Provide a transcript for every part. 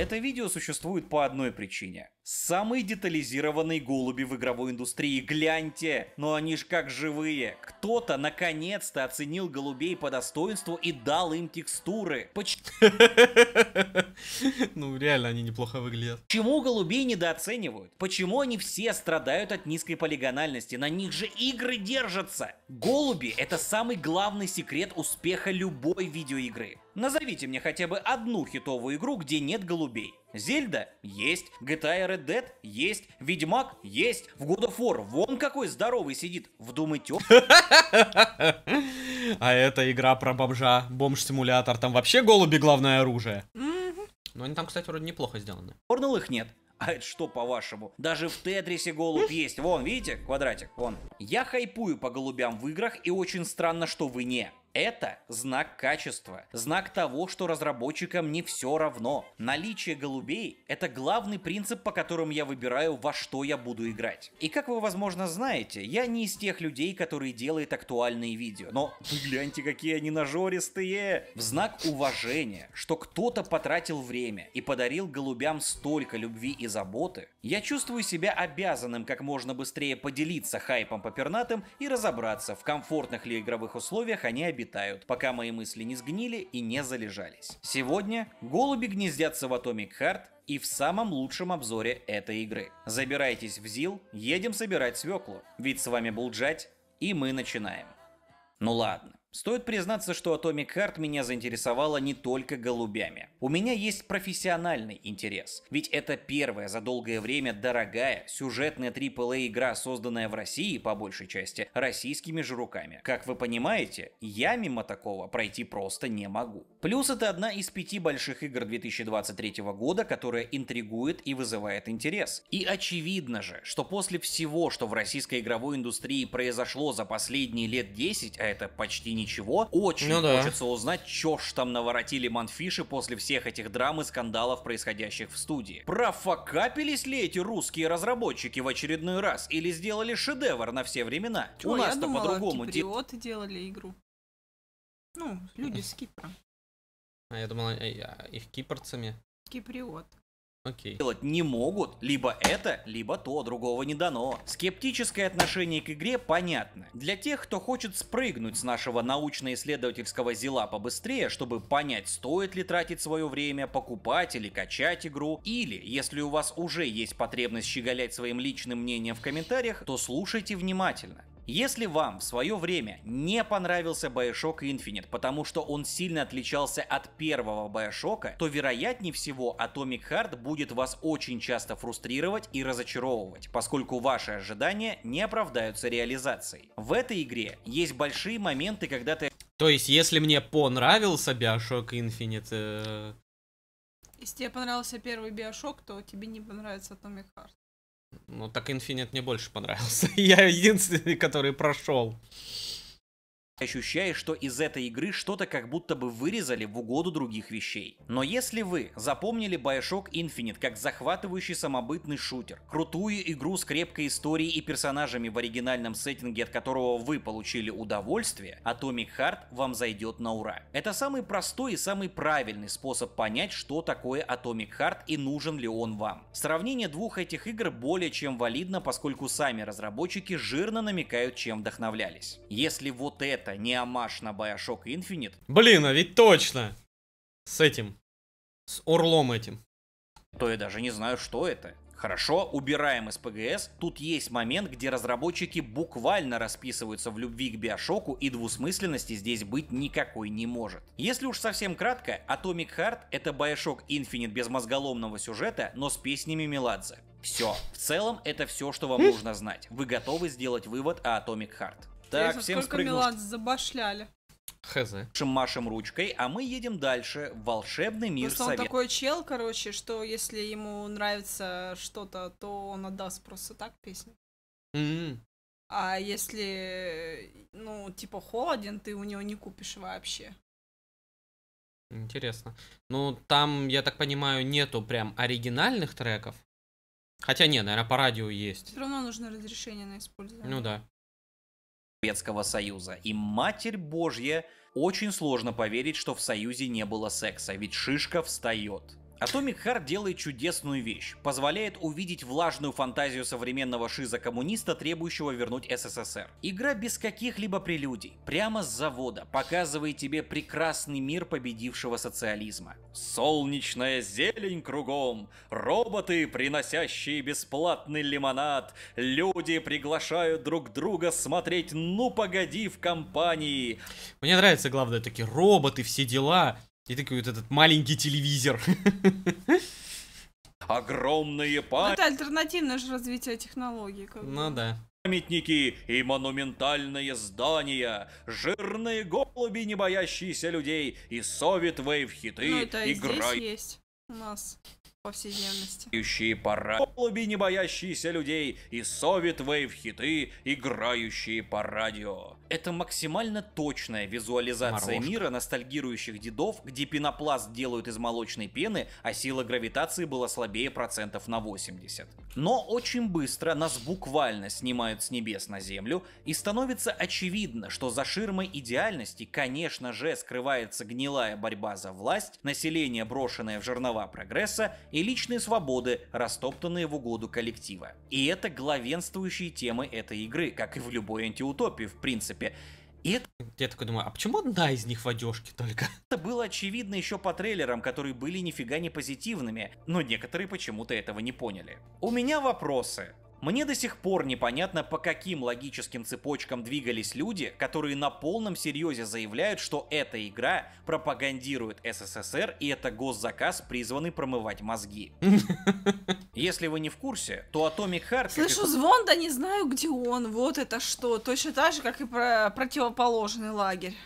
Это видео существует по одной причине. Самые детализированные голуби в игровой индустрии, гляньте! Но они ж как живые. Кто-то наконец-то оценил голубей по достоинству и дал им текстуры. Почему? Ну реально они неплохо выглядят. Почему голубей недооценивают? Почему они все страдают от низкой полигональности? На них же игры держатся. Голуби это самый главный секрет успеха любой видеоигры. Назовите мне хотя бы одну хитовую игру, где нет голубей. Зельда есть, GTA Red Dead есть, Ведьмак есть, в God of War вон какой здоровый сидит, в Doom А это игра про бомжа, бомж-симулятор, там вообще голуби главное оружие. Ну они там, кстати, вроде неплохо сделаны. Орнал их нет. А это что, по-вашему? Даже в Тетрисе голубь есть. Вон, видите, квадратик, вон. Я хайпую по голубям в играх, и очень странно, что вы не. Это знак качества, знак того, что разработчикам не все равно. Наличие голубей – это главный принцип, по которому я выбираю, во что я буду играть. И как вы, возможно, знаете, я не из тех людей, которые делают актуальные видео, но гляньте, какие они нажористые! В знак уважения, что кто-то потратил время и подарил голубям столько любви и заботы, я чувствую себя обязанным как можно быстрее поделиться хайпом по пернатым и разобраться, в комфортных ли игровых условиях они обитают обитают, пока мои мысли не сгнили и не залежались. Сегодня голуби гнездятся в Atomic Heart и в самом лучшем обзоре этой игры. Забирайтесь в ЗИЛ, едем собирать свеклу. Ведь с вами был Джать, и мы начинаем. Ну ладно. Стоит признаться, что Atomic Heart меня заинтересовала не только голубями. У меня есть профессиональный интерес, ведь это первая за долгое время дорогая сюжетная AAA игра, созданная в России, по большей части, российскими же руками. Как вы понимаете, я мимо такого пройти просто не могу. Плюс это одна из пяти больших игр 2023 года, которая интригует и вызывает интерес. И очевидно же, что после всего, что в российской игровой индустрии произошло за последние лет 10, а это почти ничего. Очень ну, да. хочется узнать, чё ж там наворотили манфиши после всех этих драм и скандалов, происходящих в студии. Профокапились ли эти русские разработчики в очередной раз или сделали шедевр на все времена? Чё, У нас-то по-другому... Киприоты де... делали игру. Ну, люди с Кипра. А я думал, э, э, их кипрцами. Киприот. Окей. Делать не могут. Либо это, либо то, другого не дано. Скептическое отношение к игре понятно. Для тех, кто хочет спрыгнуть с нашего научно-исследовательского зила побыстрее, чтобы понять, стоит ли тратить свое время, покупать или качать игру, или, если у вас уже есть потребность щеголять своим личным мнением в комментариях, то слушайте внимательно. Если вам в свое время не понравился Bioshock Infinite, потому что он сильно отличался от первого Bioshock, то вероятнее всего Atomic Heart будет вас очень часто фрустрировать и разочаровывать, поскольку ваши ожидания не оправдаются реализацией. В этой игре есть большие моменты, когда ты... То есть, если мне понравился Bioshock Infinite... Э... Если тебе понравился первый Биошок, то тебе не понравится Atomic Heart. Ну так Infinite мне больше понравился. Я единственный, который прошел. Ощущаешь, что из этой игры что-то как будто бы вырезали в угоду других вещей. Но если вы запомнили Bioshock Infinite как захватывающий самобытный шутер, крутую игру с крепкой историей и персонажами в оригинальном сеттинге, от которого вы получили удовольствие, Atomic Heart вам зайдет на ура. Это самый простой и самый правильный способ понять, что такое Atomic Heart и нужен ли он вам. Сравнение двух этих игр более чем валидно, поскольку сами разработчики жирно намекают, чем вдохновлялись. Если вот это это не амаш на Bioshock Infinite? Блин, а ведь точно! С этим. С Орлом этим. То я даже не знаю, что это. Хорошо, убираем из ПГС. Тут есть момент, где разработчики буквально расписываются в любви к биошоку, и двусмысленности здесь быть никакой не может. Если уж совсем кратко, Atomic Heart — это Bioshock Infinite без мозголомного сюжета, но с песнями Меладзе. Все. В целом, это все, что вам нужно знать. Вы готовы сделать вывод о Atomic Heart. Так, всем сколько спрыгнул. Милан забашляли. Хз. Машем ручкой, а мы едем дальше. Волшебный мир Просто он совет. такой чел, короче, что если ему нравится что-то, то он отдаст просто так песню. Mm-hmm. А если, ну, типа, холоден, ты у него не купишь вообще. Интересно. Ну, там, я так понимаю, нету прям оригинальных треков. Хотя нет, наверное, по радио есть. Все равно нужно разрешение на использование. Ну да. Советского Союза. И Матерь Божья, очень сложно поверить, что в Союзе не было секса, ведь шишка встает. Atomic Heart делает чудесную вещь. Позволяет увидеть влажную фантазию современного шиза-коммуниста, требующего вернуть СССР. Игра без каких-либо прелюдий, прямо с завода, показывает тебе прекрасный мир победившего социализма. Солнечная зелень кругом, роботы, приносящие бесплатный лимонад, люди приглашают друг друга смотреть «Ну погоди» в компании. Мне нравится главное, такие роботы, все дела. И такой вот этот маленький телевизор. Огромные памятники. Ну, это альтернативное же развитие технологий. Как ну да. Памятники и монументальные здания, жирные голуби, не боящиеся людей, и совет вейв хиты ну, это играют. здесь есть у нас повседневности. Играющие Голуби, не боящиеся людей, и совет вейв хиты, играющие по радио. Это максимально точная визуализация Морожка. мира ностальгирующих дедов, где пенопласт делают из молочной пены, а сила гравитации была слабее процентов на 80. Но очень быстро нас буквально снимают с небес на землю, и становится очевидно, что за ширмой идеальности, конечно же, скрывается гнилая борьба за власть, население, брошенное в жернова прогресса, и личные свободы, растоптанные в угоду коллектива. И это главенствующие темы этой игры, как и в любой антиутопии, в принципе принципе. И это... Я такой думаю, а почему одна из них в одежке только? Это было очевидно еще по трейлерам, которые были нифига не позитивными, но некоторые почему-то этого не поняли. У меня вопросы. Мне до сих пор непонятно, по каким логическим цепочкам двигались люди, которые на полном серьезе заявляют, что эта игра пропагандирует СССР и это госзаказ, призванный промывать мозги. Если вы не в курсе, то Atomic Heart... Слышу звон, да не знаю, где он. Вот это что. Точно так же, как и про противоположный лагерь.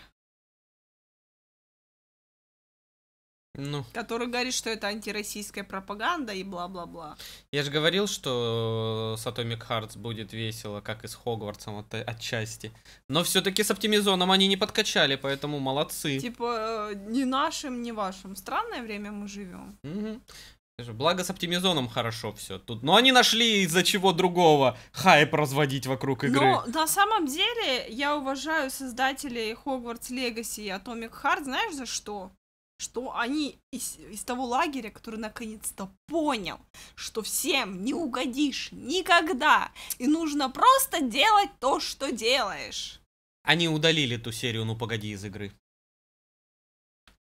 Ну. Который говорит, что это антироссийская пропаганда и бла-бла-бла. Я же говорил, что с Atomic Hearts будет весело, как и с Хогвартсом от, отчасти. Но все-таки с оптимизоном они не подкачали, поэтому молодцы. Типа, э, ни нашим, ни вашим. Странное время мы живем. Угу. Благо с оптимизоном хорошо все тут. Но они нашли из-за чего другого хайп разводить вокруг игры. Но на самом деле я уважаю создателей Хогвартс Легаси и Atomic Hearts. знаешь за что? что они из, из того лагеря, который наконец-то понял, что всем не угодишь никогда, и нужно просто делать то, что делаешь. Они удалили ту серию «Ну, погоди» из игры.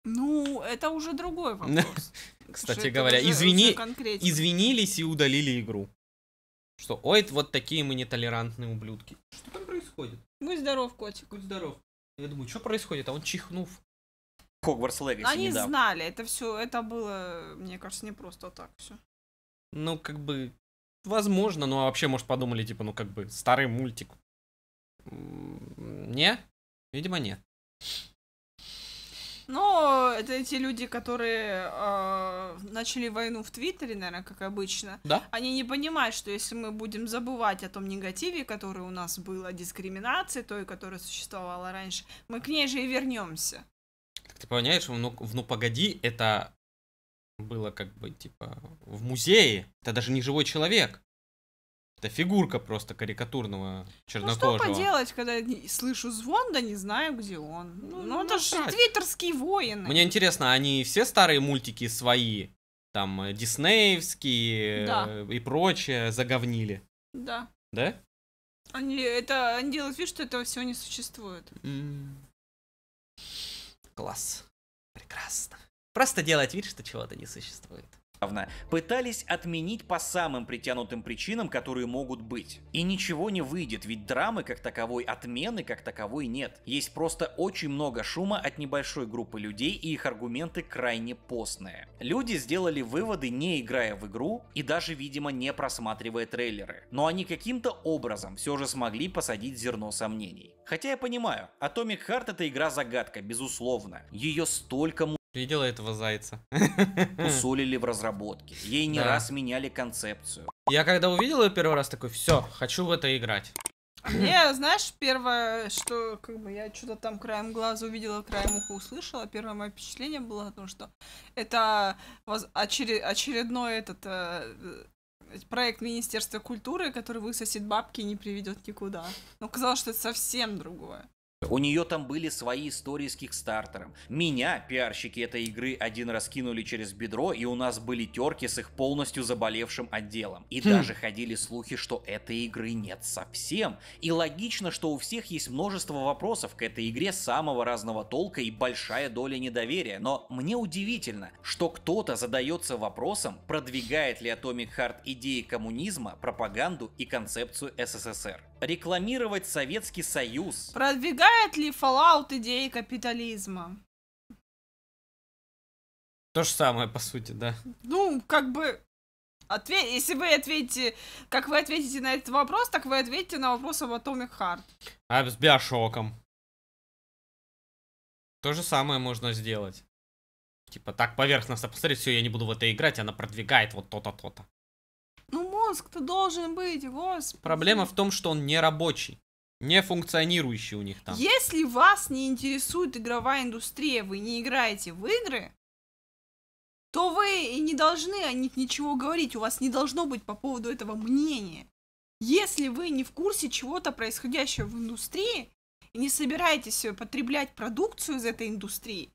Ну, это уже другой вопрос. Кстати говоря, извини, извинились и удалили игру. Что, ой, вот такие мы нетолерантные ублюдки. Что там происходит? Будь здоров, котик. Будь здоров. Я думаю, что происходит? А он чихнув. Хогвартс Легаси Они недавно. знали, это все, это было, мне кажется, не просто так все. Ну, как бы, возможно, ну а вообще, может, подумали, типа, ну, как бы, старый мультик. Не? Видимо, нет. Но это эти люди, которые э, начали войну в Твиттере, наверное, как обычно. Да. Они не понимают, что если мы будем забывать о том негативе, который у нас был, о дискриминации той, которая существовала раньше, мы к ней же и вернемся. Так ты понимаешь, ну, в «Ну погоди» это было как бы типа в музее. Это даже не живой человек. Это фигурка просто карикатурного чернокожего. Ну что поделать, когда слышу звон, да не знаю, где он. Ну, ну это же твиттерские воины. Мне интересно, они все старые мультики свои, там, э, диснеевские да. Э, и прочее, заговнили? Да. Да? Они, это, они делают вид, что этого всего не существует. Mm. Класс. Прекрасно. Просто делать вид, что чего-то не существует недавно пытались отменить по самым притянутым причинам, которые могут быть. И ничего не выйдет, ведь драмы как таковой, отмены как таковой нет. Есть просто очень много шума от небольшой группы людей, и их аргументы крайне постные. Люди сделали выводы, не играя в игру, и даже, видимо, не просматривая трейлеры. Но они каким-то образом все же смогли посадить зерно сомнений. Хотя я понимаю, Atomic Heart это игра-загадка, безусловно. Ее столько Видела этого зайца? Усолили в разработке. Ей не да. раз меняли концепцию. Я когда увидел ее первый раз, такой, все, хочу в это играть. Не, знаешь, первое, что как бы я что-то там краем глаза увидела, краем уха услышала, первое мое впечатление было о том, что это очередной этот э, э, проект Министерства культуры, который высосет бабки и не приведет никуда. Но ну, казалось, что это совсем другое. У нее там были свои истории с Кикстартером. Меня, пиарщики этой игры, один раз кинули через бедро, и у нас были терки с их полностью заболевшим отделом. И хм. даже ходили слухи, что этой игры нет совсем. И логично, что у всех есть множество вопросов к этой игре самого разного толка и большая доля недоверия. Но мне удивительно, что кто-то задается вопросом, продвигает ли Atomic Heart идеи коммунизма, пропаганду и концепцию СССР. Рекламировать Советский Союз. продвигать. Разделяет ли Fallout идеи капитализма? То же самое, по сути, да. Ну, как бы... Ответ... Если вы ответите... Как вы ответите на этот вопрос, так вы ответите на вопрос об Atomic Heart. А с биошоком? То же самое можно сделать. Типа, так поверхностно посмотреть, все, я не буду в это играть, она продвигает вот то-то, то-то. Ну, мозг-то должен быть, господи. Проблема в том, что он не рабочий. Не функционирующие у них там. Если вас не интересует игровая индустрия, вы не играете в игры, то вы и не должны о них ничего говорить, у вас не должно быть по поводу этого мнения. Если вы не в курсе чего-то происходящего в индустрии и не собираетесь э, потреблять продукцию из этой индустрии,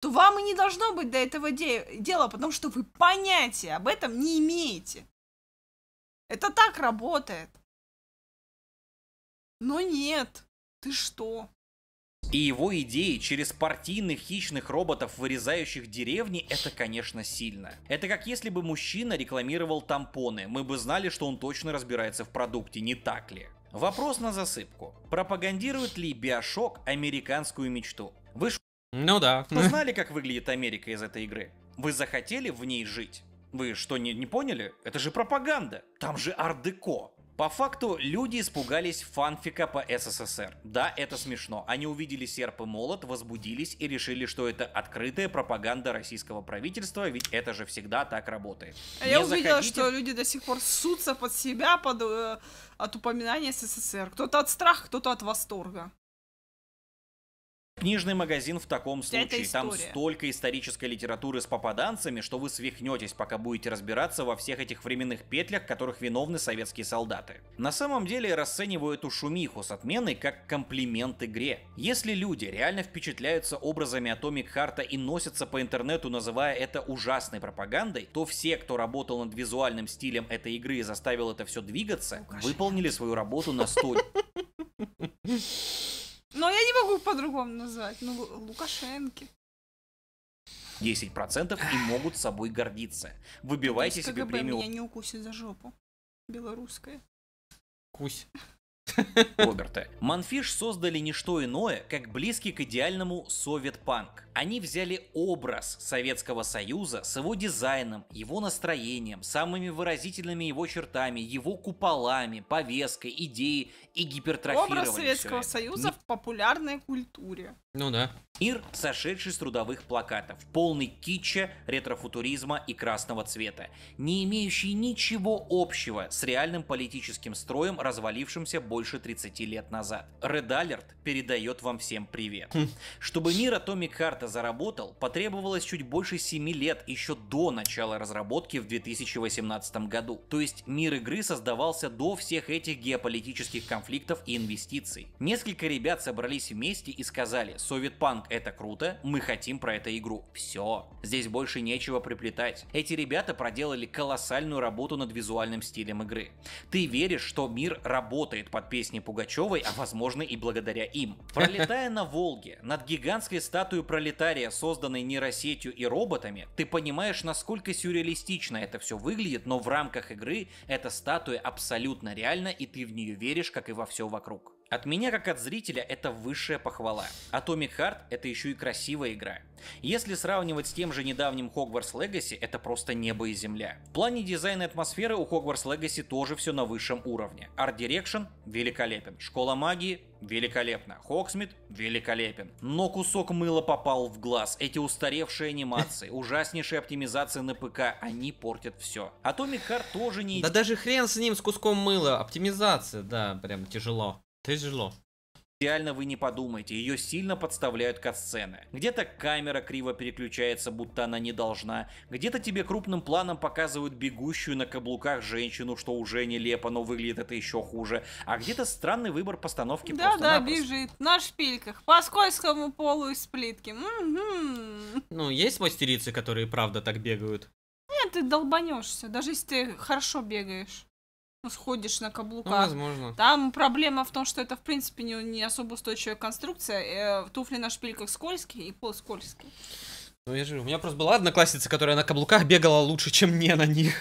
то вам и не должно быть до этого де- дела, потому что вы понятия об этом не имеете. Это так работает. Но нет, ты что? И его идеи через партийных хищных роботов, вырезающих деревни, это, конечно, сильно. Это как если бы мужчина рекламировал тампоны, мы бы знали, что он точно разбирается в продукте, не так ли? Вопрос на засыпку. Пропагандирует ли Биошок американскую мечту? Вы ш... Ну да. Вы знали, как выглядит Америка из этой игры? Вы захотели в ней жить? Вы что, не, не поняли? Это же пропаганда. Там же ар-деко. По факту люди испугались фанфика по СССР. Да, это смешно. Они увидели серп и молот, возбудились и решили, что это открытая пропаганда российского правительства, ведь это же всегда так работает. А я увидела, заходите... что люди до сих пор ссутся под себя под, э, от упоминания СССР. Кто-то от страха, кто-то от восторга. Книжный магазин в таком случае. Там столько исторической литературы с попаданцами, что вы свихнетесь, пока будете разбираться во всех этих временных петлях, которых виновны советские солдаты. На самом деле расцениваю эту шумиху с отменой как комплимент игре. Если люди реально впечатляются образами Атомик Харта и носятся по интернету, называя это ужасной пропагандой, то все, кто работал над визуальным стилем этой игры и заставил это все двигаться, выполнили свою работу на 100... Но я не могу по-другому назвать. Ну, Лукашенки. 10% и могут собой гордиться. Выбивайте себе премию. меня не укусит за жопу. Белорусская. Кусь. Роберта. Манфиш создали не что иное, как близкий к идеальному совет-панк. Они взяли образ Советского Союза с его дизайном, его настроением, самыми выразительными его чертами, его куполами, повесткой, идеей и гипертрофировали Образ Советского Союза не... в популярной культуре. Ну да. Мир, сошедший с трудовых плакатов, полный китча, ретрофутуризма и красного цвета, не имеющий ничего общего с реальным политическим строем, развалившимся больше больше 30 лет назад. Red Alert передает вам всем привет. Хм. Чтобы мир Atomic Heart заработал, потребовалось чуть больше 7 лет еще до начала разработки в 2018 году. То есть мир игры создавался до всех этих геополитических конфликтов и инвестиций. Несколько ребят собрались вместе и сказали, Совет Панк это круто, мы хотим про эту игру. Все. Здесь больше нечего приплетать. Эти ребята проделали колоссальную работу над визуальным стилем игры. Ты веришь, что мир работает под песни Пугачевой, а возможно и благодаря им. Пролетая на Волге, над гигантской статуей пролетария, созданной нейросетью и роботами, ты понимаешь, насколько сюрреалистично это все выглядит, но в рамках игры эта статуя абсолютно реальна, и ты в нее веришь, как и во все вокруг. От меня, как от зрителя, это высшая похвала. Atomic Heart — это еще и красивая игра. Если сравнивать с тем же недавним Hogwarts Legacy, это просто небо и земля. В плане дизайна атмосферы у Hogwarts Legacy тоже все на высшем уровне. Art Direction — великолепен. Школа магии — великолепно. Хоксмит — великолепен. Но кусок мыла попал в глаз. Эти устаревшие анимации, ужаснейшая оптимизация на ПК, они портят все. Atomic Heart тоже не... Да даже хрен с ним, с куском мыла. Оптимизация, да, прям тяжело. Тяжело. Реально вы не подумайте, ее сильно подставляют катсцены. Где-то камера криво переключается, будто она не должна. Где-то тебе крупным планом показывают бегущую на каблуках женщину, что уже нелепо, но выглядит это еще хуже. А где-то странный выбор постановки Да, да, бежит. На шпильках. По скользкому полу из плитки. Угу. Ну, есть мастерицы, которые правда так бегают? Нет, ты долбанешься, даже если ты хорошо бегаешь сходишь на каблуках. Ну, возможно. Там проблема в том, что это, в принципе, не, не особо устойчивая конструкция. Э, туфли на шпильках скользкие и пол скользкий. Ну, я же, у меня просто была одноклассница, которая на каблуках бегала лучше, чем мне на них.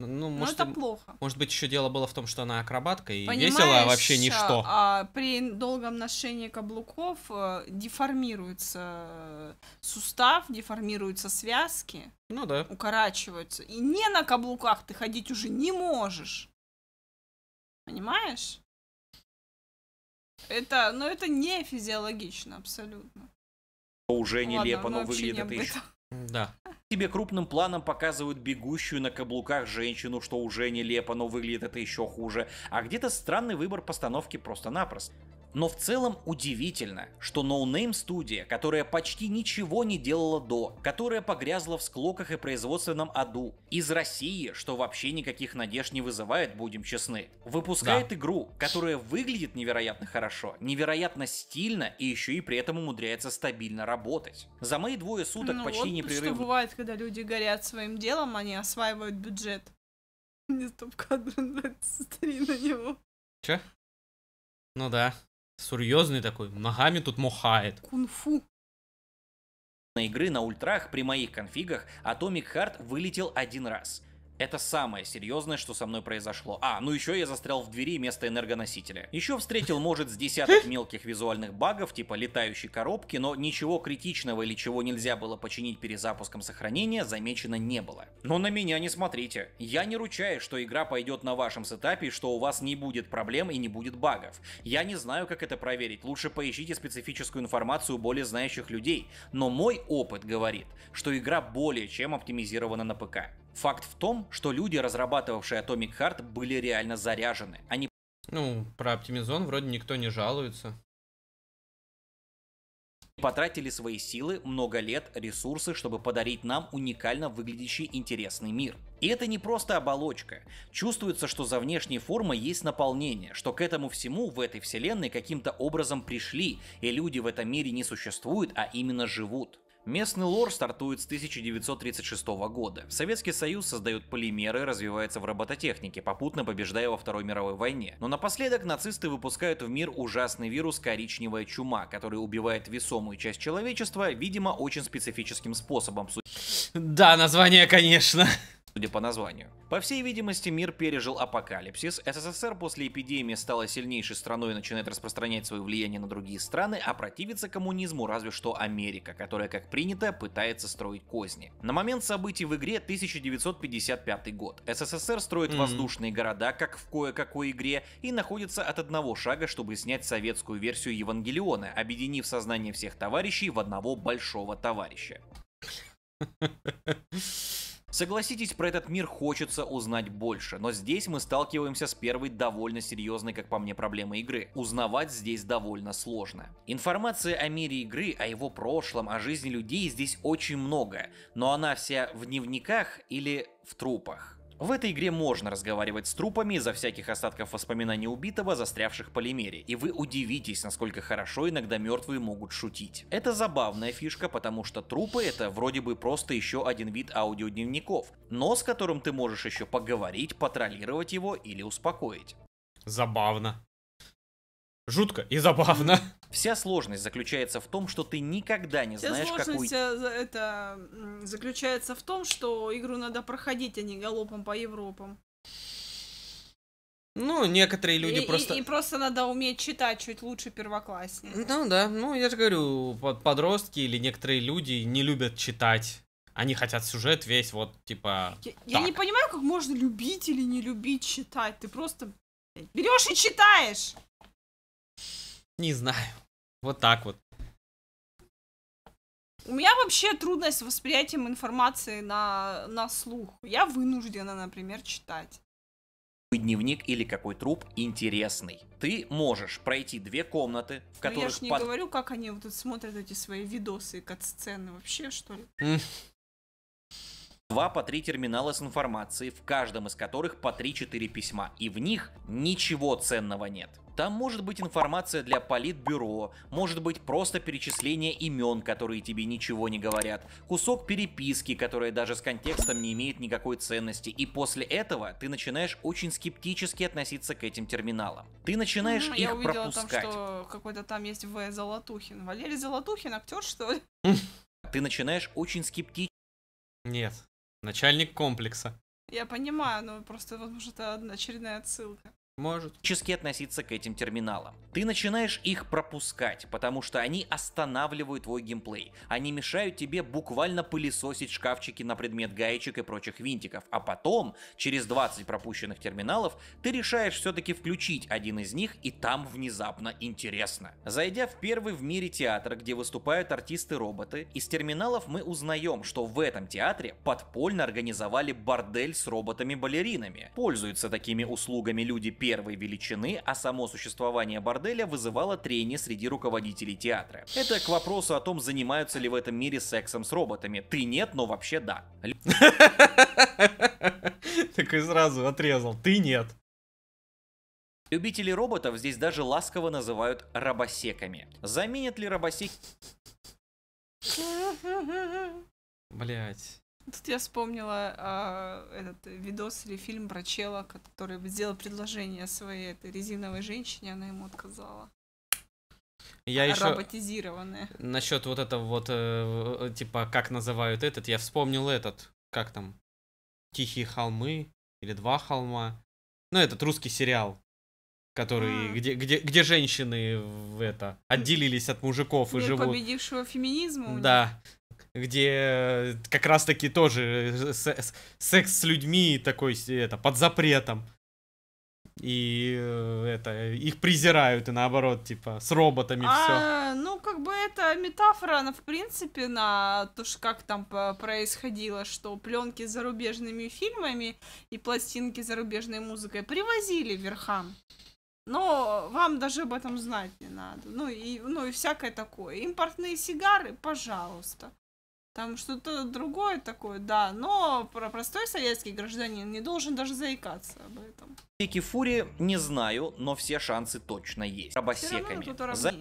Ну, может, это плохо. Может быть, еще дело было в том, что она акробатка и Понимаешь, весила вообще ничто. А, при долгом ношении каблуков э, деформируется э, сустав, деформируются связки. Ну да. Укорачиваются. И не на каблуках ты ходить уже не можешь. Понимаешь? Это, ну, это не физиологично абсолютно. Уже нелепо, Ладно, но ну, выглядит это еще. Да. Тебе крупным планом показывают бегущую на каблуках женщину, что уже нелепо, но выглядит это еще хуже. А где-то странный выбор постановки просто-напросто. Но в целом удивительно, что No Name студия, которая почти ничего не делала до, которая погрязла в склоках и производственном аду, из России, что вообще никаких надежд не вызывает, будем честны, выпускает да. игру, которая выглядит невероятно хорошо, невероятно стильно и еще и при этом умудряется стабильно работать. За мои двое суток ну, почти вот непрерывно... что бывает, когда люди горят своим делом, они осваивают бюджет. Мне стоп-кадр нравится, смотри на него. Че? Ну да. Серьезный такой, ногами тут мухает. Кунфу. на игры на ультрах при моих конфигах Atomic Heart вылетел один раз. Это самое серьезное, что со мной произошло. А, ну еще я застрял в двери вместо энергоносителя. Еще встретил, может, с десяток мелких визуальных багов, типа летающей коробки, но ничего критичного или чего нельзя было починить перезапуском сохранения замечено не было. Но на меня не смотрите. Я не ручаюсь, что игра пойдет на вашем сетапе что у вас не будет проблем и не будет багов. Я не знаю, как это проверить. Лучше поищите специфическую информацию более знающих людей. Но мой опыт говорит, что игра более чем оптимизирована на ПК. Факт в том, что люди, разрабатывавшие Atomic Heart, были реально заряжены. Они... Ну, про оптимизон вроде никто не жалуется. Потратили свои силы, много лет, ресурсы, чтобы подарить нам уникально выглядящий интересный мир. И это не просто оболочка. Чувствуется, что за внешней формой есть наполнение, что к этому всему в этой вселенной каким-то образом пришли, и люди в этом мире не существуют, а именно живут. Местный лор стартует с 1936 года. Советский Союз создает полимеры, развивается в робототехнике, попутно побеждая во Второй мировой войне. Но напоследок нацисты выпускают в мир ужасный вирус коричневая чума, который убивает весомую часть человечества, видимо, очень специфическим способом. Да, название, конечно судя по названию. По всей видимости, мир пережил апокалипсис, СССР после эпидемии стала сильнейшей страной и начинает распространять свое влияние на другие страны, а противиться коммунизму разве что Америка, которая, как принято, пытается строить козни. На момент событий в игре 1955 год. СССР строит mm-hmm. воздушные города, как в кое-какой игре, и находится от одного шага, чтобы снять советскую версию Евангелиона, объединив сознание всех товарищей в одного большого товарища. Согласитесь, про этот мир хочется узнать больше, но здесь мы сталкиваемся с первой довольно серьезной, как по мне, проблемой игры. Узнавать здесь довольно сложно. Информации о мире игры, о его прошлом, о жизни людей здесь очень много, но она вся в дневниках или в трупах. В этой игре можно разговаривать с трупами из-за всяких остатков воспоминаний убитого, застрявших в полимере, и вы удивитесь, насколько хорошо иногда мертвые могут шутить. Это забавная фишка, потому что трупы это вроде бы просто еще один вид аудиодневников, но с которым ты можешь еще поговорить, патролировать его или успокоить. Забавно жутко и забавно. Вся сложность заключается в том, что ты никогда не Вся знаешь, сложность э, это заключается в том, что игру надо проходить, а не галопом по Европам. Ну, некоторые люди и, просто... И, и просто надо уметь читать чуть лучше первоклассника. Ну да, ну я же говорю, подростки или некоторые люди не любят читать. Они хотят сюжет весь вот, типа... Я, так. я не понимаю, как можно любить или не любить читать. Ты просто берешь и читаешь. Не знаю. Вот так вот. У меня вообще трудность с восприятием информации на, на слух. Я вынуждена, например, читать. Дневник или какой труп интересный. Ты можешь пройти две комнаты, в которых... Но я же не под... говорю, как они вот тут смотрят эти свои видосы и кат-сцены вообще, что ли? два по три терминала с информацией, в каждом из которых по 3-4 письма, и в них ничего ценного нет. Там может быть информация для политбюро, может быть просто перечисление имен, которые тебе ничего не говорят, кусок переписки, которая даже с контекстом не имеет никакой ценности, и после этого ты начинаешь очень скептически относиться к этим терминалам. Ты начинаешь ну, их я увидела пропускать. Там, что какой-то там есть В. Золотухин. Валерий Золотухин, актер, что ли? Хм. Ты начинаешь очень скептически нет. Начальник комплекса. Я понимаю, но просто, возможно, это очередная отсылка. Может. Чески относиться к этим терминалам. Ты начинаешь их пропускать, потому что они останавливают твой геймплей. Они мешают тебе буквально пылесосить шкафчики на предмет гаечек и прочих винтиков. А потом, через 20 пропущенных терминалов, ты решаешь все-таки включить один из них, и там внезапно интересно. Зайдя в первый в мире театр, где выступают артисты-роботы, из терминалов мы узнаем, что в этом театре подпольно организовали бордель с роботами-балеринами. Пользуются такими услугами люди первой величины, а само существование борделя вызывало трение среди руководителей театра. Это к вопросу о том, занимаются ли в этом мире сексом с роботами. Ты нет, но вообще да. Так и сразу отрезал. Ты нет. Любители роботов здесь даже ласково называют робосеками. Заменят ли робосеки... Блять. Тут я вспомнила а, этот видос или фильм про чела, который сделал предложение своей этой резиновой женщине, она ему отказала. Я еще роботизированные. Насчет вот этого вот, э, э, типа, как называют этот, я вспомнил этот, как там, Тихие холмы или Два холма. Ну, этот русский сериал, который, а. где, где, где женщины в это, отделились от мужиков Мир и живут. победившего феминизма. Да. Них где э, как раз-таки тоже секс с людьми такой это, под запретом. И э, это их презирают, и наоборот, типа, с роботами а, все. Ну, как бы это метафора, она в принципе на то, что как там происходило, что пленки с зарубежными фильмами и пластинки с зарубежной музыкой привозили верхам. Но вам даже об этом знать не надо. Ну и, ну и всякое такое. Импортные сигары, пожалуйста там что-то другое такое, да. Но про простой советский гражданин не должен даже заикаться об этом. Секи Фури не знаю, но все шансы точно есть. Все равно За...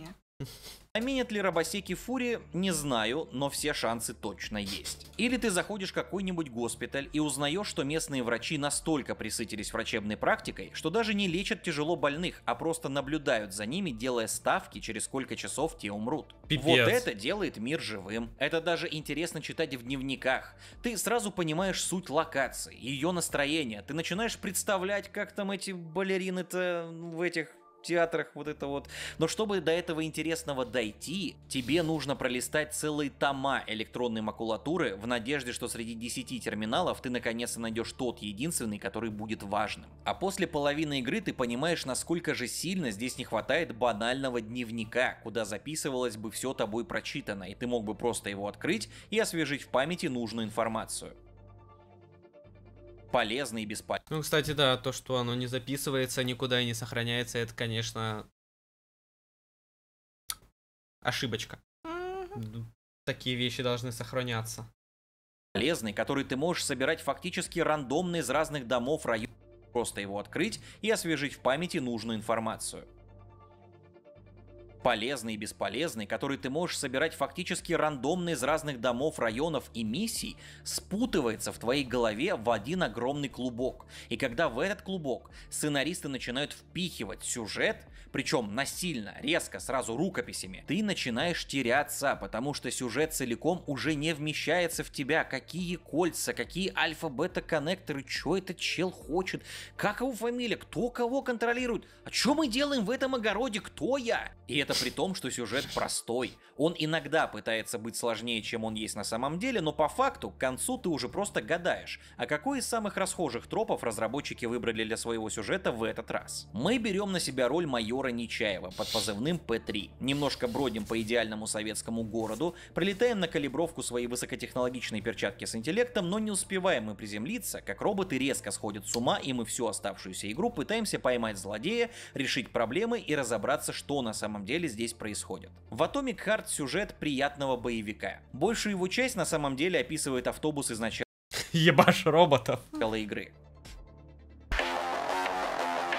Заменят ли робосеки Фури, не знаю, но все шансы точно есть. Или ты заходишь в какой-нибудь госпиталь и узнаешь, что местные врачи настолько присытились врачебной практикой, что даже не лечат тяжело больных, а просто наблюдают за ними, делая ставки, через сколько часов те умрут. Пипец. Вот это делает мир живым. Это даже интересно читать в дневниках. Ты сразу понимаешь суть локации, ее настроение. Ты начинаешь представлять, как там эти балерины-то в этих театрах вот это вот. Но чтобы до этого интересного дойти, тебе нужно пролистать целые тома электронной макулатуры в надежде, что среди 10 терминалов ты наконец-то найдешь тот единственный, который будет важным. А после половины игры ты понимаешь, насколько же сильно здесь не хватает банального дневника, куда записывалось бы все тобой прочитано, и ты мог бы просто его открыть и освежить в памяти нужную информацию полезно и бесполезно. Ну, кстати, да, то, что оно не записывается, никуда и не сохраняется, это, конечно, ошибочка. Такие вещи должны сохраняться. Полезный, который ты можешь собирать фактически рандомно из разных домов района. Просто его открыть и освежить в памяти нужную информацию полезный и бесполезный, который ты можешь собирать фактически рандомно из разных домов, районов и миссий, спутывается в твоей голове в один огромный клубок. И когда в этот клубок сценаристы начинают впихивать сюжет, причем насильно, резко, сразу рукописями, ты начинаешь теряться, потому что сюжет целиком уже не вмещается в тебя. Какие кольца, какие альфа-бета-коннекторы, что этот чел хочет, как его фамилия, кто кого контролирует, а что мы делаем в этом огороде, кто я? И это при том, что сюжет простой. Он иногда пытается быть сложнее, чем он есть на самом деле, но по факту к концу ты уже просто гадаешь, а какой из самых расхожих тропов разработчики выбрали для своего сюжета в этот раз. Мы берем на себя роль майора Нечаева под позывным П-3, немножко бродим по идеальному советскому городу, прилетаем на калибровку своей высокотехнологичной перчатки с интеллектом, но не успеваем мы приземлиться, как роботы резко сходят с ума и мы всю оставшуюся игру пытаемся поймать злодея, решить проблемы и разобраться, что на самом деле деле здесь происходят. В Atomic Heart сюжет приятного боевика. Большую его часть на самом деле описывает автобус изначально. Ебаш ебашь роботов. ...игры.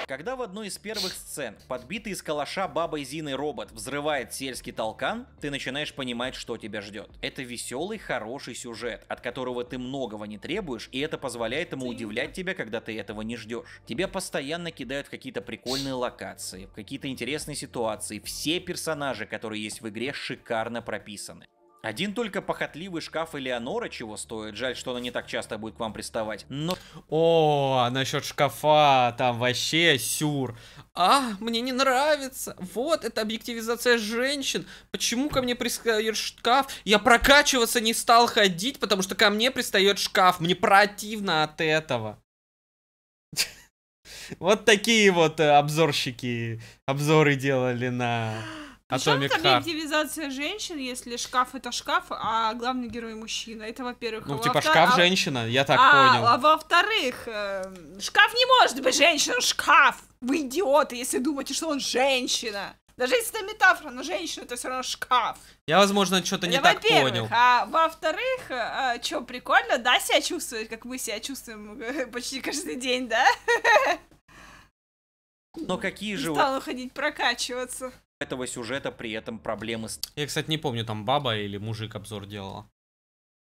Когда в одной из первых сцен подбитый из калаша бабой Зины робот взрывает сельский толкан, ты начинаешь понимать, что тебя ждет. Это веселый, хороший сюжет, от которого ты многого не требуешь, и это позволяет ему удивлять тебя, когда ты этого не ждешь. Тебя постоянно кидают в какие-то прикольные локации, в какие-то интересные ситуации. Все персонажи, которые есть в игре, шикарно прописаны. Один только похотливый шкаф Элеонора чего стоит. Жаль, что она не так часто будет к вам приставать. Но... О, а насчет шкафа, там вообще сюр. А, мне не нравится. Вот, это объективизация женщин. Почему ко мне пристает шкаф? Я прокачиваться не стал ходить, потому что ко мне пристает шкаф. Мне противно от этого. Вот такие вот э, обзорщики обзоры делали на... Atomic а Почему там объективизация женщин, если шкаф это шкаф, а главный герой мужчина? Это, во-первых. Ну, а типа шкаф а женщина, я так понял. А во-вторых, э, шкаф не может быть женщина, ну, шкаф! Вы идиоты, если думаете, что он женщина. Даже если это метафора, но женщина это все равно шкаф. Я, возможно, что-то не э, так понял. А во-вторых, э, что прикольно, да, себя чувствовать, как мы себя чувствуем почти каждый день, да? Но какие же... Стала ходить прокачиваться этого сюжета при этом проблемы с... Я, кстати, не помню, там баба или мужик обзор делала.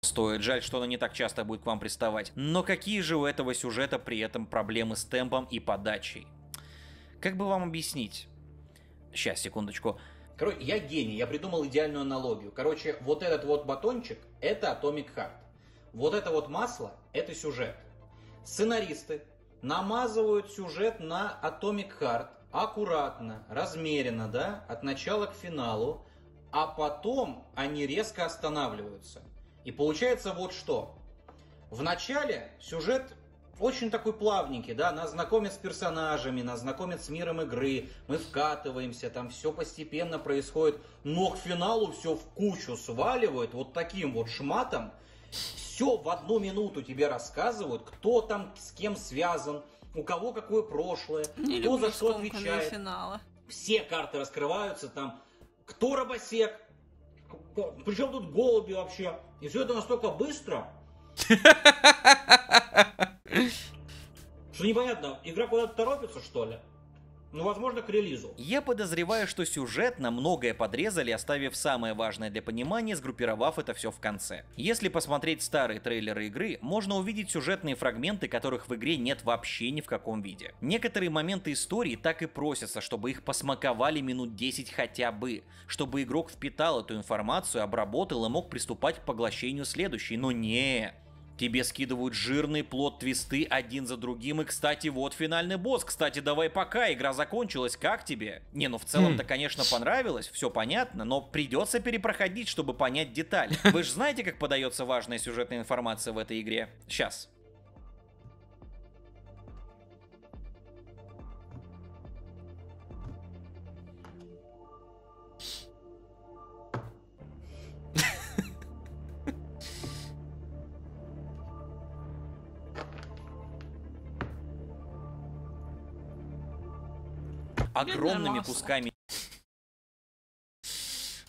Стоит. Жаль, что она не так часто будет к вам приставать. Но какие же у этого сюжета при этом проблемы с темпом и подачей? Как бы вам объяснить? Сейчас, секундочку. Короче, я гений, я придумал идеальную аналогию. Короче, вот этот вот батончик – это Atomic Heart. Вот это вот масло – это сюжет. Сценаристы намазывают сюжет на Atomic Heart, аккуратно, размеренно, да, от начала к финалу, а потом они резко останавливаются. И получается вот что. В начале сюжет очень такой плавненький, да, нас знакомят с персонажами, нас знакомят с миром игры, мы вкатываемся, там все постепенно происходит, но к финалу все в кучу сваливают вот таким вот шматом, все в одну минуту тебе рассказывают, кто там с кем связан, у кого какое прошлое, Не кто за что отвечает. Финала. Все карты раскрываются, там, кто рабосек, причем тут голуби вообще. И все это настолько быстро, что непонятно, игра куда-то торопится, что ли? Ну, возможно, к релизу. Я подозреваю, что сюжет на многое подрезали, оставив самое важное для понимания, сгруппировав это все в конце. Если посмотреть старые трейлеры игры, можно увидеть сюжетные фрагменты, которых в игре нет вообще ни в каком виде. Некоторые моменты истории так и просятся, чтобы их посмаковали минут 10 хотя бы, чтобы игрок впитал эту информацию, обработал и мог приступать к поглощению следующей, но не. Тебе скидывают жирный плод твисты один за другим. И, кстати, вот финальный босс. Кстати, давай пока, игра закончилась. Как тебе? Не, ну в целом-то, хм. конечно, понравилось, все понятно, но придется перепроходить, чтобы понять детали. Вы же знаете, как подается важная сюжетная информация в этой игре? Сейчас. огромными кусками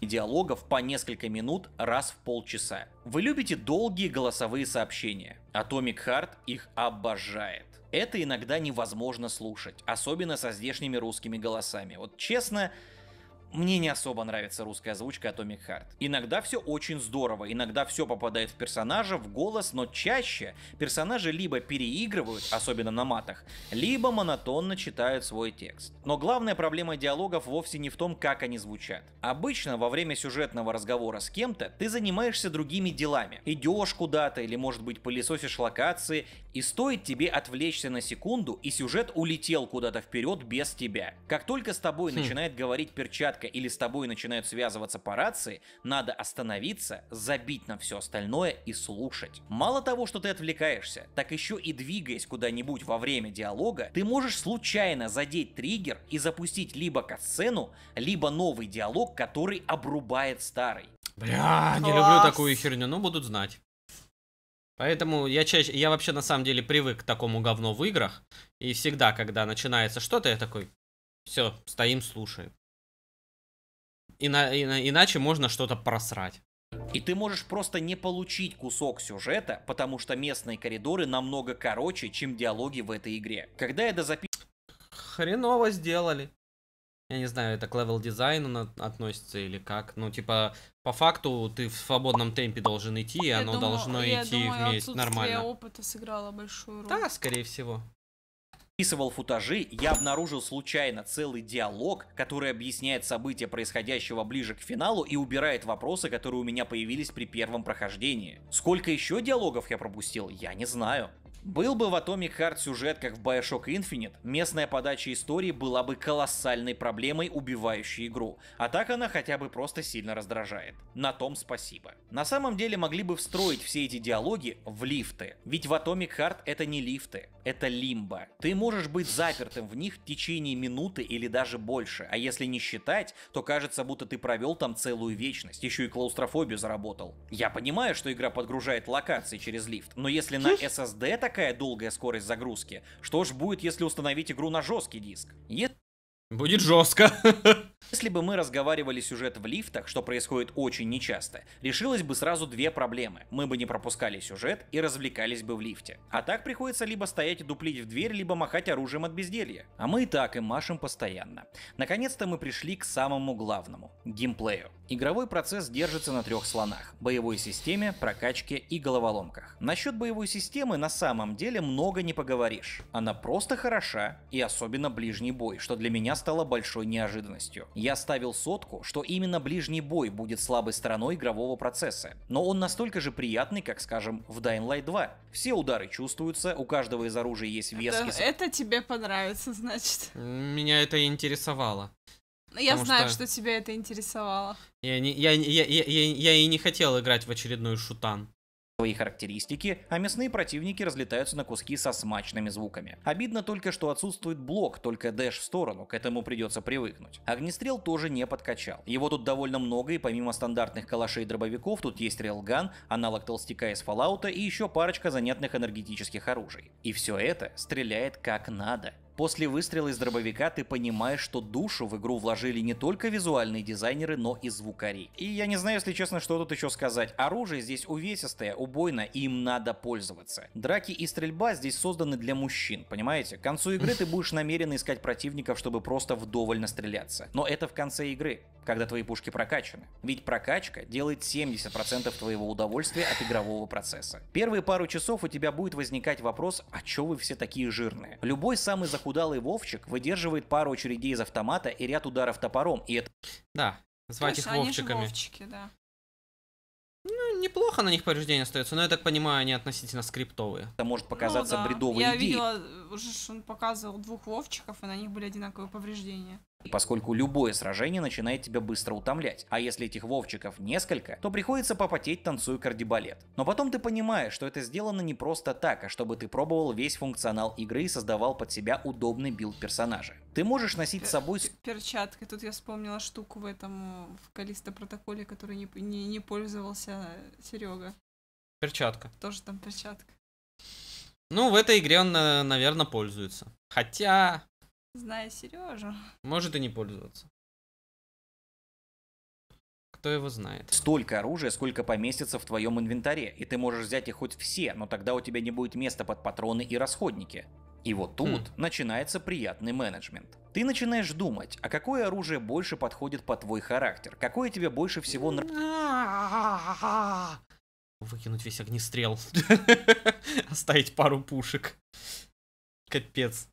диалогов по несколько минут раз в полчаса. Вы любите долгие голосовые сообщения. Atomic Heart их обожает. Это иногда невозможно слушать, особенно со здешними русскими голосами. Вот честно, мне не особо нравится русская озвучка Atomic Heart. Иногда все очень здорово, иногда все попадает в персонажа, в голос, но чаще персонажи либо переигрывают, особенно на матах, либо монотонно читают свой текст. Но главная проблема диалогов вовсе не в том, как они звучат. Обычно во время сюжетного разговора с кем-то ты занимаешься другими делами. Идешь куда-то или, может быть, пылесосишь локации, и стоит тебе отвлечься на секунду, и сюжет улетел куда-то вперед без тебя. Как только с тобой хм. начинает говорить перчатка десятка или с тобой начинают связываться по рации, надо остановиться, забить на все остальное и слушать. Мало того, что ты отвлекаешься, так еще и двигаясь куда-нибудь во время диалога, ты можешь случайно задеть триггер и запустить либо катсцену, либо новый диалог, который обрубает старый. Бля, не люблю такую херню, но ну, будут знать. Поэтому я чаще, я вообще на самом деле привык к такому говно в играх. И всегда, когда начинается что-то, я такой, все, стоим, слушаем иначе можно что-то просрать. И ты можешь просто не получить кусок сюжета, потому что местные коридоры намного короче, чем диалоги в этой игре. Когда я дозаписывал... Хреново сделали. Я не знаю, это к левел дизайну относится или как. Ну, типа, по факту ты в свободном темпе должен идти, и я оно думаю, должно идти думаю, вместе нормально. опыта сыграло большую роль. Да, скорее всего переписывал футажи, я обнаружил случайно целый диалог, который объясняет события происходящего ближе к финалу и убирает вопросы, которые у меня появились при первом прохождении. Сколько еще диалогов я пропустил, я не знаю. Был бы в Atomic Heart сюжет, как в Bioshock Infinite, местная подача истории была бы колоссальной проблемой, убивающей игру, а так она хотя бы просто сильно раздражает. На том спасибо. На самом деле могли бы встроить все эти диалоги в лифты, ведь в Atomic Heart это не лифты, это лимба. Ты можешь быть запертым в них в течение минуты или даже больше, а если не считать, то кажется, будто ты провел там целую вечность, еще и клаустрофобию заработал. Я понимаю, что игра подгружает локации через лифт, но если на SSD так такая долгая скорость загрузки? Что ж будет, если установить игру на жесткий диск? Если Будет жестко. Если бы мы разговаривали сюжет в лифтах, что происходит очень нечасто, решилось бы сразу две проблемы. Мы бы не пропускали сюжет и развлекались бы в лифте. А так приходится либо стоять и дуплить в дверь, либо махать оружием от безделья. А мы и так и машем постоянно. Наконец-то мы пришли к самому главному – геймплею. Игровой процесс держится на трех слонах – боевой системе, прокачке и головоломках. Насчет боевой системы на самом деле много не поговоришь. Она просто хороша, и особенно ближний бой, что для меня стала большой неожиданностью. Я ставил сотку, что именно ближний бой будет слабой стороной игрового процесса, но он настолько же приятный, как, скажем, в Dying Light 2. Все удары чувствуются, у каждого из оружия есть вес. Это, это тебе понравится, значит. Меня это интересовало. Ну, я знаю, что... что тебя это интересовало. Я, не, я, я, я, я, я и не хотел играть в очередной шутан свои характеристики, а мясные противники разлетаются на куски со смачными звуками. Обидно только, что отсутствует блок, только дэш в сторону, к этому придется привыкнуть. Огнестрел тоже не подкачал. Его тут довольно много, и помимо стандартных калашей и дробовиков, тут есть релган, аналог толстяка из Fallout и еще парочка занятных энергетических оружий. И все это стреляет как надо. После выстрела из дробовика ты понимаешь, что душу в игру вложили не только визуальные дизайнеры, но и звукари. И я не знаю, если честно, что тут еще сказать. Оружие здесь увесистое, убойно, и им надо пользоваться. Драки и стрельба здесь созданы для мужчин, понимаете? К концу игры ты будешь намеренно искать противников, чтобы просто вдоволь настреляться. Но это в конце игры, когда твои пушки прокачаны. Ведь прокачка делает 70% твоего удовольствия от игрового процесса. Первые пару часов у тебя будет возникать вопрос, а чё вы все такие жирные? Любой самый заходящий захудалый Вовчик выдерживает пару очередей из автомата и ряд ударов топором, и это... Да, звать Плюс их Вовчиками. Вовчики, да. Ну, неплохо на них повреждения остаются но я так понимаю, они относительно скриптовые. Это может ну показаться ну, да. бредовой я идеей. Я видела, э, уже он показывал двух Вовчиков, и на них были одинаковые повреждения. Поскольку любое сражение начинает тебя быстро утомлять, а если этих вовчиков несколько, то приходится попотеть танцуя кардибалет. Но потом ты понимаешь, что это сделано не просто так, а чтобы ты пробовал весь функционал игры и создавал под себя удобный билд персонажа. Ты можешь носить с собой... Перчатки. Тут я вспомнила штуку в этом, в Калиста протоколе, который не, не, не пользовался Серега. Перчатка. Тоже там перчатка. Ну, в этой игре он, э, наверное, пользуется. Хотя, Зная Сережу. Может и не пользоваться. Кто его знает? Столько оружия, сколько поместится в твоем инвентаре, и ты можешь взять их хоть все, но тогда у тебя не будет места под патроны и расходники. И вот тут хм. начинается приятный менеджмент. Ты начинаешь думать, а какое оружие больше подходит под твой характер, какое тебе больше всего нравится. Выкинуть весь огнестрел. Оставить пару пушек. Капец.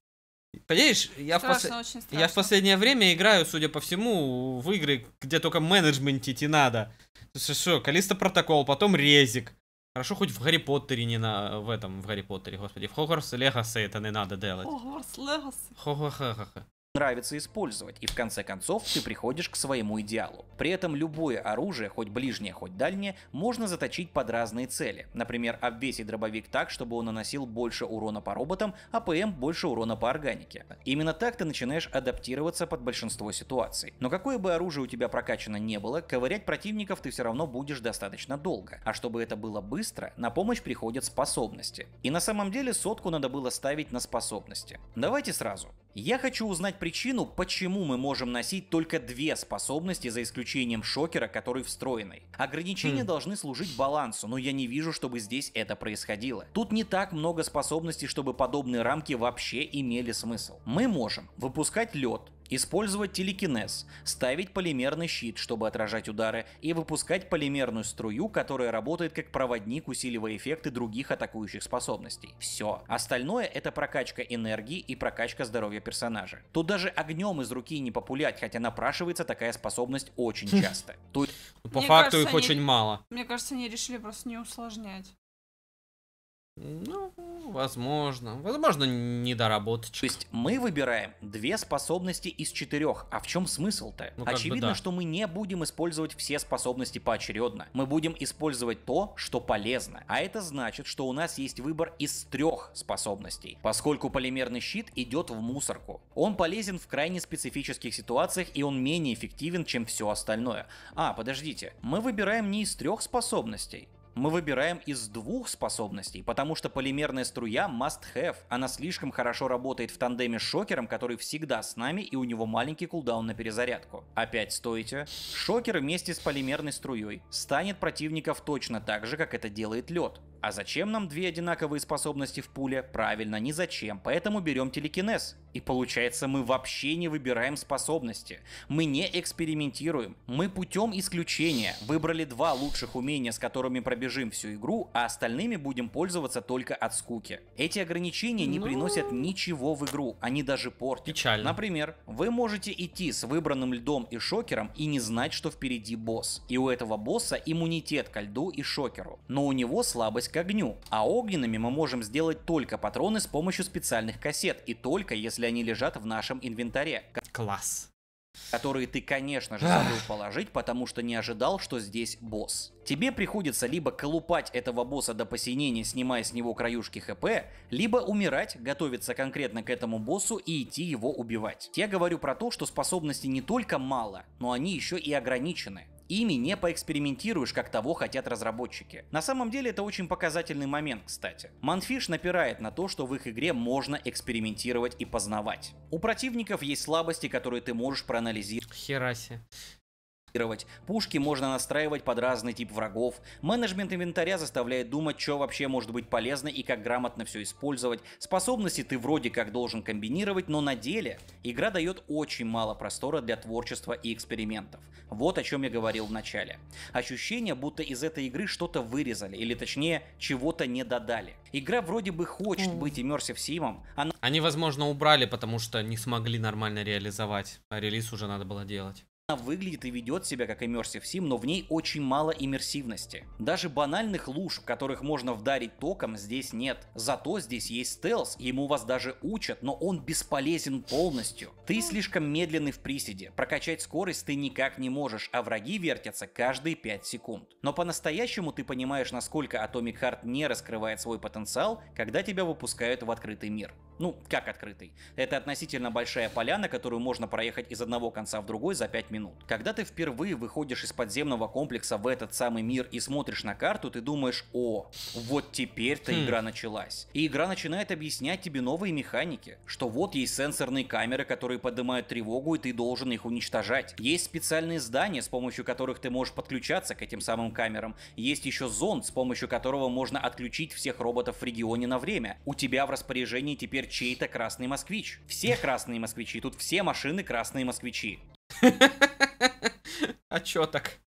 Понимаешь, я, страшно, в пос... я в последнее время играю, судя по всему, в игры, где только менеджментить и надо. Что, Калиста Протокол, потом Резик. Хорошо, хоть в Гарри Поттере не на... В этом, в Гарри Поттере, господи. В Хогвартс Легасе это не надо делать. Хогвартс Легасе. Хо-хо-хо-хо нравится использовать, и в конце концов ты приходишь к своему идеалу. При этом любое оружие, хоть ближнее, хоть дальнее, можно заточить под разные цели. Например, обвесить дробовик так, чтобы он наносил больше урона по роботам, а ПМ больше урона по органике. Именно так ты начинаешь адаптироваться под большинство ситуаций. Но какое бы оружие у тебя прокачано не было, ковырять противников ты все равно будешь достаточно долго. А чтобы это было быстро, на помощь приходят способности. И на самом деле сотку надо было ставить на способности. Давайте сразу. Я хочу узнать причину, почему мы можем носить только две способности, за исключением шокера, который встроенный. Ограничения mm. должны служить балансу, но я не вижу, чтобы здесь это происходило. Тут не так много способностей, чтобы подобные рамки вообще имели смысл. Мы можем выпускать лед, Использовать телекинез, ставить полимерный щит, чтобы отражать удары, и выпускать полимерную струю, которая работает как проводник, усиливая эффекты других атакующих способностей. Все. Остальное это прокачка энергии и прокачка здоровья персонажа. Тут даже огнем из руки не популять, хотя напрашивается такая способность очень часто. Тут по факту их очень мало. Мне кажется, они решили просто не усложнять. Ну, возможно. Возможно, недоработочка. То есть мы выбираем две способности из четырех. А в чем смысл-то? Ну, Очевидно, бы да. что мы не будем использовать все способности поочередно. Мы будем использовать то, что полезно. А это значит, что у нас есть выбор из трех способностей. Поскольку полимерный щит идет в мусорку. Он полезен в крайне специфических ситуациях и он менее эффективен, чем все остальное. А, подождите. Мы выбираем не из трех способностей мы выбираем из двух способностей, потому что полимерная струя must have. Она слишком хорошо работает в тандеме с шокером, который всегда с нами и у него маленький кулдаун на перезарядку. Опять стойте. Шокер вместе с полимерной струей станет противников точно так же, как это делает лед. А зачем нам две одинаковые способности в пуле? Правильно, не зачем. Поэтому берем телекинез. И получается, мы вообще не выбираем способности. Мы не экспериментируем. Мы путем исключения выбрали два лучших умения, с которыми пробежим всю игру, а остальными будем пользоваться только от скуки. Эти ограничения не ну... приносят ничего в игру, они даже портят. Печально. Например, вы можете идти с выбранным льдом и шокером и не знать, что впереди босс. И у этого босса иммунитет ко льду и шокеру. Но у него слабость к к огню, а огненными мы можем сделать только патроны с помощью специальных кассет, и только если они лежат в нашем инвентаре. Класс которые ты, конечно же, забыл положить, потому что не ожидал, что здесь босс. Тебе приходится либо колупать этого босса до посинения, снимая с него краюшки хп, либо умирать, готовиться конкретно к этому боссу и идти его убивать. Я говорю про то, что способностей не только мало, но они еще и ограничены. Ими не поэкспериментируешь, как того хотят разработчики. На самом деле это очень показательный момент, кстати. Манфиш напирает на то, что в их игре можно экспериментировать и познавать. У противников есть слабости, которые ты можешь проанализировать. Хераси. Пушки можно настраивать под разный тип врагов. Менеджмент инвентаря заставляет думать, что вообще может быть полезно и как грамотно все использовать. Способности ты вроде как должен комбинировать, но на деле игра дает очень мало простора для творчества и экспериментов. Вот о чем я говорил в начале. Ощущение, будто из этой игры что-то вырезали, или точнее, чего-то не додали. Игра вроде бы хочет быть иммерсив симом, она... Они, возможно, убрали, потому что не смогли нормально реализовать, а релиз уже надо было делать. Она выглядит и ведет себя как Immersive Sim, но в ней очень мало иммерсивности. Даже банальных луж, в которых можно вдарить током, здесь нет. Зато здесь есть стелс, ему вас даже учат, но он бесполезен полностью. Ты слишком медленный в приседе, прокачать скорость ты никак не можешь, а враги вертятся каждые 5 секунд. Но по-настоящему ты понимаешь, насколько Atomic Heart не раскрывает свой потенциал, когда тебя выпускают в открытый мир. Ну, как открытый? Это относительно большая поляна, которую можно проехать из одного конца в другой за 5 минут минут. Когда ты впервые выходишь из подземного комплекса в этот самый мир и смотришь на карту, ты думаешь, о, вот теперь-то хм. игра началась. И игра начинает объяснять тебе новые механики, что вот есть сенсорные камеры, которые поднимают тревогу, и ты должен их уничтожать. Есть специальные здания, с помощью которых ты можешь подключаться к этим самым камерам. Есть еще зонд, с помощью которого можно отключить всех роботов в регионе на время. У тебя в распоряжении теперь чей-то красный москвич. Все красные москвичи, тут все машины красные москвичи. А чё так?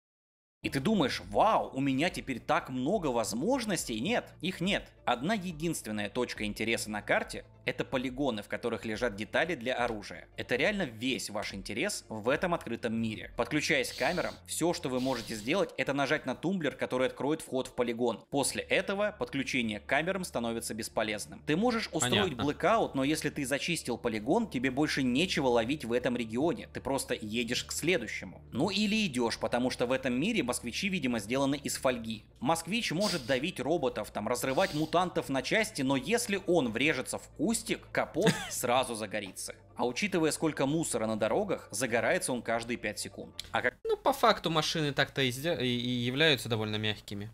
И ты думаешь, вау, у меня теперь так много возможностей? Нет, их нет. Одна единственная точка интереса на карте – это полигоны, в которых лежат детали для оружия. Это реально весь ваш интерес в этом открытом мире. Подключаясь к камерам, все, что вы можете сделать, это нажать на тумблер, который откроет вход в полигон. После этого подключение к камерам становится бесполезным. Ты можешь устроить Понятно. блэкаут, но если ты зачистил полигон, тебе больше нечего ловить в этом регионе. Ты просто едешь к следующему. Ну или идешь, потому что в этом мире москвичи, видимо, сделаны из фольги. Москвич может давить роботов, там, разрывать мутантов на части, но если он врежется в кустик, капот сразу загорится. А учитывая, сколько мусора на дорогах, загорается он каждые 5 секунд. А как... Ну, по факту машины так-то и, и являются довольно мягкими.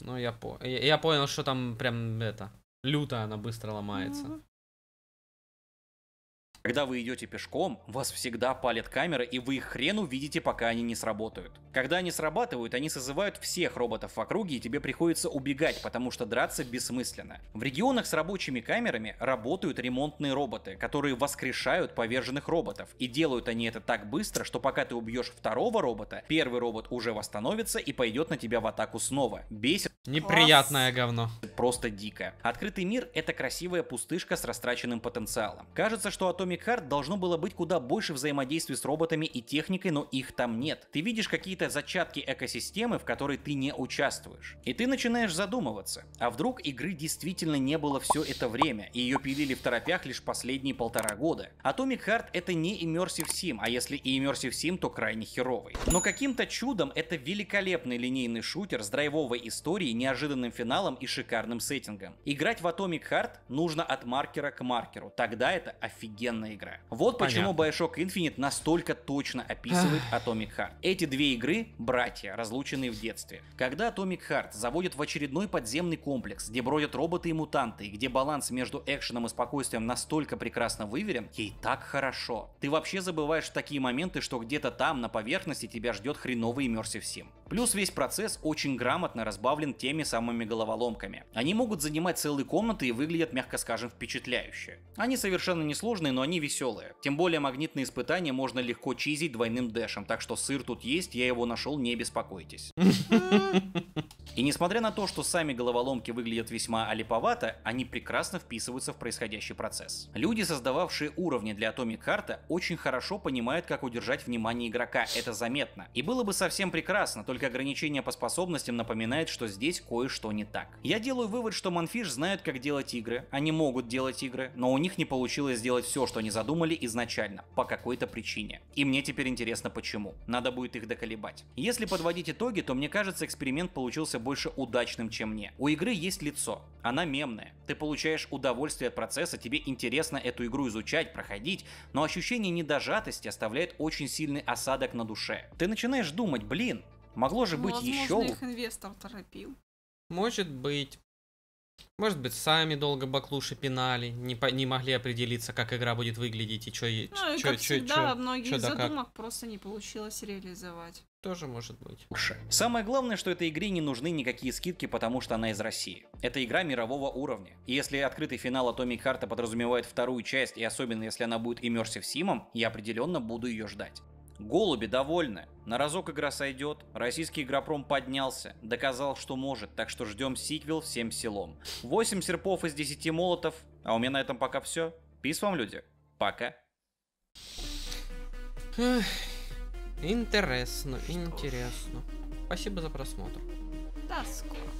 Ну, я, по... я понял, что там прям это... Люто она быстро ломается. Mm-hmm. Когда вы идете пешком, вас всегда палят камеры, и вы их хрен увидите, пока они не сработают. Когда они срабатывают, они созывают всех роботов в округе, и тебе приходится убегать, потому что драться бессмысленно. В регионах с рабочими камерами работают ремонтные роботы, которые воскрешают поверженных роботов, и делают они это так быстро, что пока ты убьешь второго робота, первый робот уже восстановится и пойдет на тебя в атаку снова. Бесит. Неприятное говно. Просто дико. Открытый мир — это красивая пустышка с растраченным потенциалом. Кажется, что о том Atomic Heart должно было быть куда больше взаимодействий с роботами и техникой, но их там нет. Ты видишь какие-то зачатки экосистемы, в которой ты не участвуешь. И ты начинаешь задумываться, а вдруг игры действительно не было все это время, и ее пилили в торопях лишь последние полтора года. Atomic Heart это не Immersive Sim, а если и Immersive Sim, то крайне херовый. Но каким-то чудом это великолепный линейный шутер с драйвовой историей, неожиданным финалом и шикарным сеттингом. Играть в Atomic Heart нужно от маркера к маркеру, тогда это офигенно полноценная игра. Вот Понятно. почему Bioshock Infinite настолько точно описывает Atomic Heart. Эти две игры — братья, разлученные в детстве. Когда Atomic Heart заводит в очередной подземный комплекс, где бродят роботы и мутанты, и где баланс между экшеном и спокойствием настолько прекрасно выверен, ей так хорошо. Ты вообще забываешь такие моменты, что где-то там, на поверхности, тебя ждет хреновый иммерсив сим. Плюс весь процесс очень грамотно разбавлен теми самыми головоломками. Они могут занимать целые комнаты и выглядят, мягко скажем, впечатляюще. Они совершенно несложные, но они веселые. Тем более магнитные испытания можно легко чизить двойным дэшем, так что сыр тут есть, я его нашел, не беспокойтесь. И несмотря на то, что сами головоломки выглядят весьма алиповато, они прекрасно вписываются в происходящий процесс. Люди, создававшие уровни для Atomic Heart, очень хорошо понимают, как удержать внимание игрока, это заметно. И было бы совсем прекрасно, только только ограничение по способностям напоминает, что здесь кое-что не так. Я делаю вывод, что Манфиш знают, как делать игры, они могут делать игры, но у них не получилось сделать все, что они задумали изначально, по какой-то причине. И мне теперь интересно почему. Надо будет их доколебать. Если подводить итоги, то мне кажется, эксперимент получился больше удачным, чем мне. У игры есть лицо, она мемная. Ты получаешь удовольствие от процесса, тебе интересно эту игру изучать, проходить, но ощущение недожатости оставляет очень сильный осадок на душе. Ты начинаешь думать, блин, Могло же ну, быть возможно, еще... их инвестор торопил. Может быть. Может быть, сами долго баклуши пинали, не, по, не могли определиться, как игра будет выглядеть и что... Ну, и чё, как чё, всегда, чё, многие чё, задумок да просто не получилось реализовать. Тоже может быть. Самое главное, что этой игре не нужны никакие скидки, потому что она из России. Это игра мирового уровня. И если открытый финал Atomic Heart подразумевает вторую часть, и особенно если она будет Immersive Симом, я определенно буду ее ждать. Голуби довольны. На разок игра сойдет. Российский игропром поднялся. Доказал, что может. Так что ждем сиквел всем селом. 8 серпов из 10 молотов. А у меня на этом пока все. Пис вам, люди. Пока. интересно, интересно. Спасибо за просмотр. До скорого.